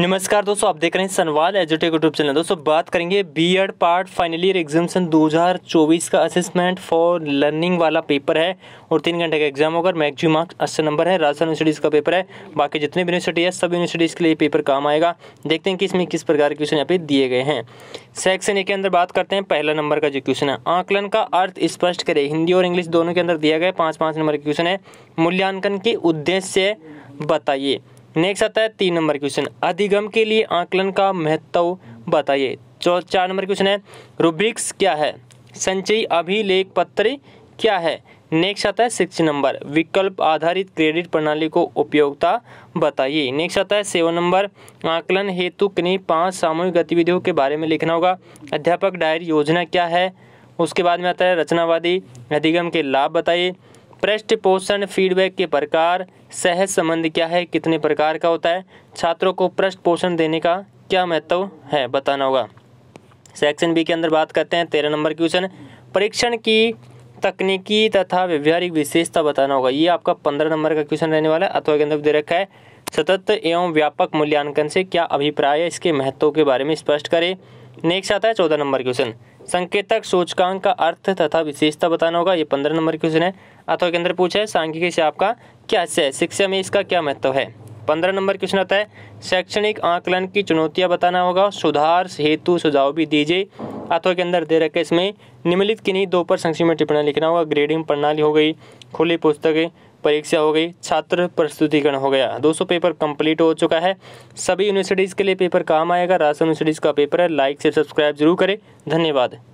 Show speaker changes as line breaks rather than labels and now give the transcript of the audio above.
नमस्कार दोस्तों आप देख रहे हैं सनवाल एजुटेक यूट्यूब चैनल दोस्तों बात करेंगे B Ed part final year examination 2024 का असेसमेंट फॉर लर्निंग वाला पेपर है और तीन घंटे का एग्जाम होगा मैक्सिमम मार्क्स अस्सी नंबर है राजस्थान यूनिवर्सिटीज़ का पेपर है बाकी जितने भी यूनिवर्सिटी है सब यूनिवर्सिटीज़ के लिए पेपर काम आएगा देखते हैं कि इसमें किस प्रकार के क्वेश्चन यहाँ पे दिए गए हैं सेक्शन ए के अंदर बात करते हैं पहला नंबर का जो क्वेश्चन है आंकलन का अर्थ स्पष्ट करें हिंदी और इंग्लिश दोनों के अंदर दिया गया पाँच पाँच नंबर का क्वेश्चन है मूल्यांकन के उद्देश्य बताइए नेक्स्ट आता है तीन नंबर क्वेश्चन अधिगम के लिए आकलन का महत्व बताइए चार नंबर क्वेश्चन है रूब्रिक्स क्या है संचयी अभिलेख पत्र क्या है नेक्स्ट आता है सिक्स नंबर विकल्प आधारित क्रेडिट प्रणाली को उपयोगिता बताइए नेक्स्ट आता है सेवन नंबर आकलन हेतु किन्हीं पांच सामूहिक गतिविधियों के बारे में लिखना होगा अध्यापक डायरी योजना क्या है उसके बाद में आता है रचनावादी अधिगम के लाभ बताइए पोषण फीडबैक के प्रकार सहज संबंध क्या है कितने प्रकार का होता है छात्रों को पृष्ठ पोषण देने का क्या महत्व है बताना होगा सेक्शन बी के अंदर बात करते हैं तेरह नंबर क्वेश्चन परीक्षण की तकनीकी तथा व्यवहारिक विशेषता बताना होगा ये आपका पंद्रह नंबर का क्वेश्चन रहने वाला है अथवा के अंदर दे रखा है सतत एवं व्यापक मूल्यांकन से क्या अभिप्राय है इसके महत्व के बारे में स्पष्ट करें नेक्स्ट आता है चौदह नंबर क्वेश्चन संकेतक सूचकांक का अर्थ तथा विशेषता बताना होगा ये पंद्रह नंबर क्वेश्चन है अथवा के अंदर पूछा है सांख्यिकी से आपका क्या है शिक्षा में इसका क्या महत्व है पंद्रह नंबर क्वेश्चन आता है शैक्षणिक आकलन की चुनौतियां बताना होगा सुधार हेतु सुझाव भी दीजिए अथवा के अंदर दे रखे इसमें निम्नलिखित किन्हीं दो पर संक्षिप्त में टिप्पणी लिखना होगा ग्रेडिंग प्रणाली हो गई खुली पुस्तकें परीक्षा हो गई छात्र प्रस्तुतिकरण हो गया दोस्तों पेपर कंप्लीट हो चुका है सभी यूनिवर्सिटीज़ के लिए पेपर काम आएगा राजस्थान यूनिवर्सिटीज़ का पेपर है लाइक से सब्सक्राइब जरूर करें धन्यवाद